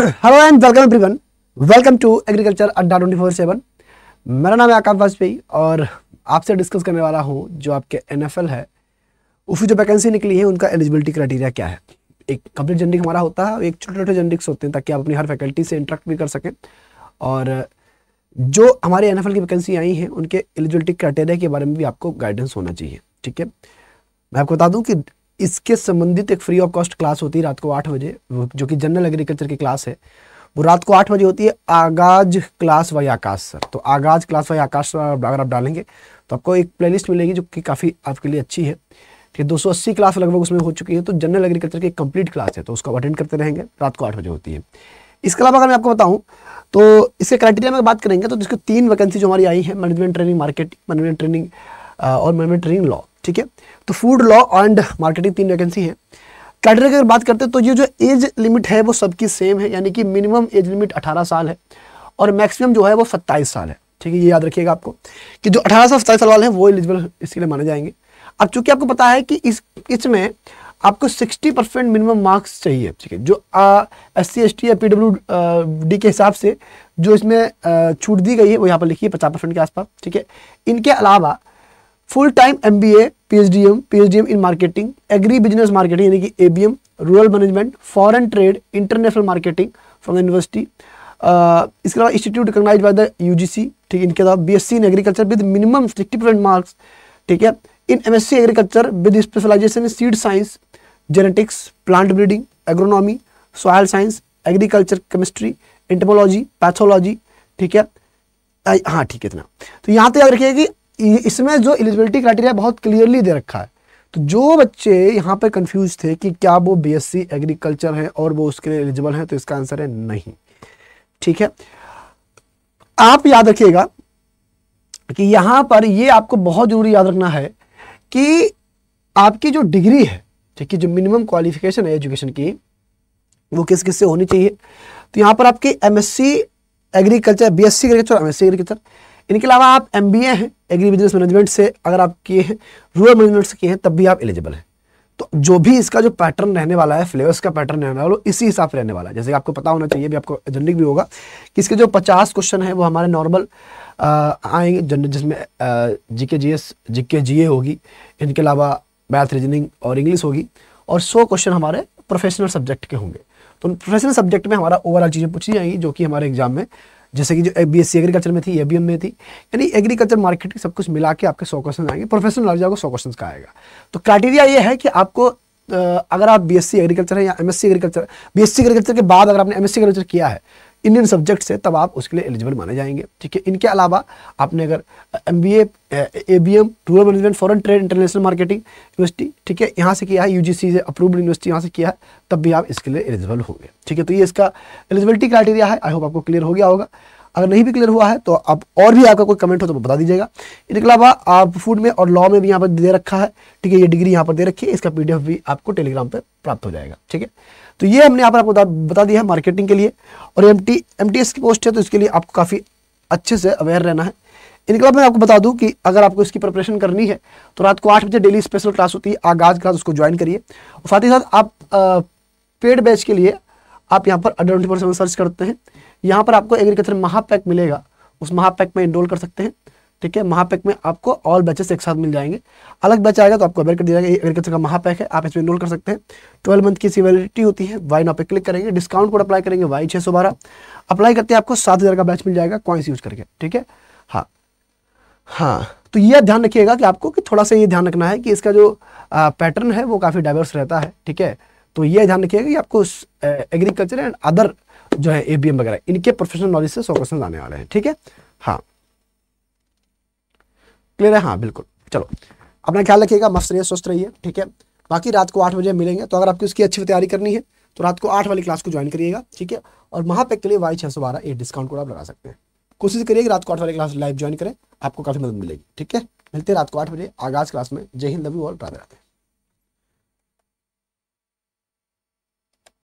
hello and welcome everyone welcome to agriculture Adda twenty four seven मेरा नाम है आकाश वाजपेयी और आपसे डिस्कस करने वाला हूँ जो आपके एन है उसकी जो वैकेंसी निकली है उनका एलिजिबिलिटी क्राइटेरिया क्या है एक कंप्लीट जेनरिक हमारा होता है एक छोटे छोटे जेनरिक्स होते हैं ताकि आप अपनी हर फैकल्टी से इंट्रैक्ट भी कर सकें और जो हमारे एन की वैकेंसी आई हैं उनके एलिजिबिलिटी क्राइटेरिया के बारे में भी आपको गाइडेंस होना चाहिए ठीक है मैं आपको बता दूँ कि इसके संबंधित एक फ्री ऑफ कॉस्ट क्लास होती है रात को आठ बजे जो कि जनरल एग्रीकल्चर की क्लास है वो रात को आठ बजे होती है आगाज क्लास वाई आकाश सर तो आगाज क्लास वाई आकाश अगर आप डालेंगे तो आपको एक प्लेलिस्ट मिलेगी जो कि काफ़ी आपके लिए अच्छी है कि अस्सी क्लास लगभग उसमें हो चुकी है तो जनरल एग्रीकल्चर की कंप्लीट क्लास है तो उसको अटेंड करते रहेंगे रात को आठ बजे होती है इसके अलावा अगर मैं आपको बताऊं तो इसके क्राइटेरिया में बात करेंगे तो जिसको तीन वैकेंसी जो हमारी आई है management training marketing management training और मैनेजमेंट ट्रेनिंग लॉ ठीक है तो फूड लॉ एंड मार्केटिंग तीन वैकेंसी है कैटेगरी की अगर बात करते हैं तो ये जो एज लिमिट है वो सबकी सेम है यानी कि मिनिमम एज लिमिट 18 साल है और मैक्सिमम जो है वो 27 साल है ठीक है ये याद रखिएगा आपको कि जो 18 साल सत्ताईस साल वाले हैं वो एलिजिबल इसके लिए माने जाएंगे अब चूंकि आपको पता है कि इस इसमें आपको 60 परसेंट मिनिमम मार्क्स चाहिए ठीक है जो एस सी एस टी या पी डब्ल्यू डी के हिसाब से जो इसमें आ, छूट दी गई है वो यहाँ पर लिखी है पचास परसेंट के आसपास ठीक है इनके अलावा full time M B A PGDM PGDM in marketing agribusiness marketing यानी कि ABM rural management foreign trade international marketing from university इसके अलावा institute recognise by the UGC ठीक है इनके अलावा BSc in agriculture with minimum sixty percent marks ठीक है in MSc agriculture with specialisation in seed science genetics plant breeding agronomy soil science agriculture chemistry entomology pathology ठीक है हाँ ठीक है इतना तो यहाँ तो याद रखिए कि इसमें जो एलिजिबिलिटी क्राइटेरिया बहुत क्लियरली दे रखा है तो जो बच्चे यहाँ पर कंफ्यूज थे कि क्या वो बीएससी एग्रीकल्चर हैं और वो उसके लिए एलिजिबल हैं तो इसका आंसर है नहीं ठीक है आप याद रखिएगा कि यहां पर ये आपको बहुत जरूरी याद रखना है कि आपकी जो डिग्री है ठीक है जो मिनिमम क्वालिफिकेशन है एजुकेशन की वो किस किस से होनी चाहिए तो यहां पर आपकी MSc agriculture BSc agriculture MSc agriculture इनके अलावा आप एम बी ए हैं एग्री बिजनेस मैनेजमेंट से अगर आप किए हैं रूरल मैनेजमेंट से किए हैं तब भी आप एलिजिबल हैं तो जो भी इसका जो पैटर्न रहने वाला है फ्लेवर्स का पैटर्न रहने वाला इसी हिसाब से रहने वाला है जैसे आपको पता होना चाहिए भी आपको एजेंडिक भी होगा कि इसके जो पचास क्वेश्चन है वो हमारे नॉर्मल आएंगे जनरल जिसमें जी के जी एस जी के जी ए होगी इनके अलावा मैथ रीजनिंग और इंग्लिश होगी और सौ क्वेश्चन हमारे प्रोफेशनल सब्जेक्ट के होंगे तो प्रोफेशनल सब्जेक्ट में हमारा ओवरऑल चीज़ें पूछी जाएंगी जो कि हमारे एग्जाम में जैसे कि जो बी एस एग्रीकल्चर में थी ए बी एम में थी यानी एग्रीकल्चर मार्केटिंग सब कुछ मिला के आपके सौ क्वेश्चन आएंगे प्रोफेशनल नॉलेज आपको सौ क्वेश्चन का आएगा तो क्राइटेरिया ये है कि आपको अगर आप बी एग्रीकल्चर है या एम एग्रीकल्चर बी एग्रीकल्चर के बाद अगर आपने एम एग्रीकल्चर किया है इंडियन सब्जेक्ट से तब आप उसके लिए एलिजिबल माने जाएंगे ठीक है इनके अलावा आपने अगर M B A B M rural management foreign trade international marketing university ठीक है यहाँ से किया है यू जी सी से अप्रूव्ड यूनिवर्सिटी यहाँ से किया है तब भी आप इसके लिए एलिजिबल होंगे ठीक है तो ये इसका एलिजिबिलिटी क्राइटेरिया है आई होप आपको क्लियर हो गया होगा अगर नहीं भी क्लियर हुआ है तो आप और भी आपका कोई कमेंट हो तो बता दीजिएगा इनके अलावा आप फूड में और लॉ में भी यहाँ पर दे रखा है ठीक है ये डिग्री यहाँ पर दे रखी है इसका एफ भी आपको टेलीग्राम पर प्राप्त हो जाएगा ठीक है तो ये हमने यहाँ पर आपको बता दिया है मार्केटिंग के लिए और एम टी की पोस्ट है तो इसके लिए आपको काफ़ी अच्छे से अवेयर रहना है इनकलाब मैं आपको बता दूं कि अगर आपको इसकी प्रिपरेशन करनी है तो रात को आठ बजे डेली स्पेशल क्लास होती है आगाज क्लास उसको ज्वाइन करिए और साथ ही साथ आप पेड बैच के लिए आप यहाँ पर अंडर ट्वेंटी परसेंट सर्च करते हैं यहाँ पर आपको एग्रीकल्चर महापैक मिलेगा उस महापैक में इनरोल कर सकते हैं ठीक है महापैक में आपको ऑल बैचेस एक साथ मिल जाएंगे अलग बैच आएगा तो आपको अवेयर कर दिया जाएगा एग्रीकल्चर का महापैक है आप इसमें इनरोल कर सकते हैं ट्वेल्व मंथ की इसकी होती है वाई नाउ पे क्लिक करेंगे डिस्काउंट कोड अप्लाई करेंगे वाई छः सौ बारह अप्लाई करते हैं आपको सात हज़ार का बैच मिल जाएगा कॉइंस यूज करके ठीक है हाँ हाँ तो ये ध्यान रखिएगा कि आपको कि थोड़ा सा ये ध्यान रखना है कि इसका जो पैटर्न है वो काफ़ी डाइवर्स रहता है ठीक है तो ये ध्यान रखिएगा कि आपको एग्रीकल्चर एंड अदर जो है ए वगैरह इनके प्रोफेशनल नॉलेज से सौ क्वेश्चन आने वाले हैं ठीक है हाँ क्लियर है हाँ बिल्कुल चलो अपना ख्याल रखिएगा मस्त रहिए स्वस्थ रहिए ठीक है बाकी रात को आठ बजे मिलेंगे तो अगर आपकी उसकी अच्छी तैयारी करनी है तो रात को आठ वाली क्लास को ज्वाइन करिएगा ठीक है और महापैक के लिए वाई छः सौ बारह एट डिस्काउंट कोड आप लगा सकते हैं कोशिश करिए रात को आठ वाली क्लास लाइव ज्वाइन करें आपको काफ़ी मदद मिलेगी ठीक है मिलते हैं रात को आठ बजे आगाज क्लास में जय हिंद लवी और राधे राधे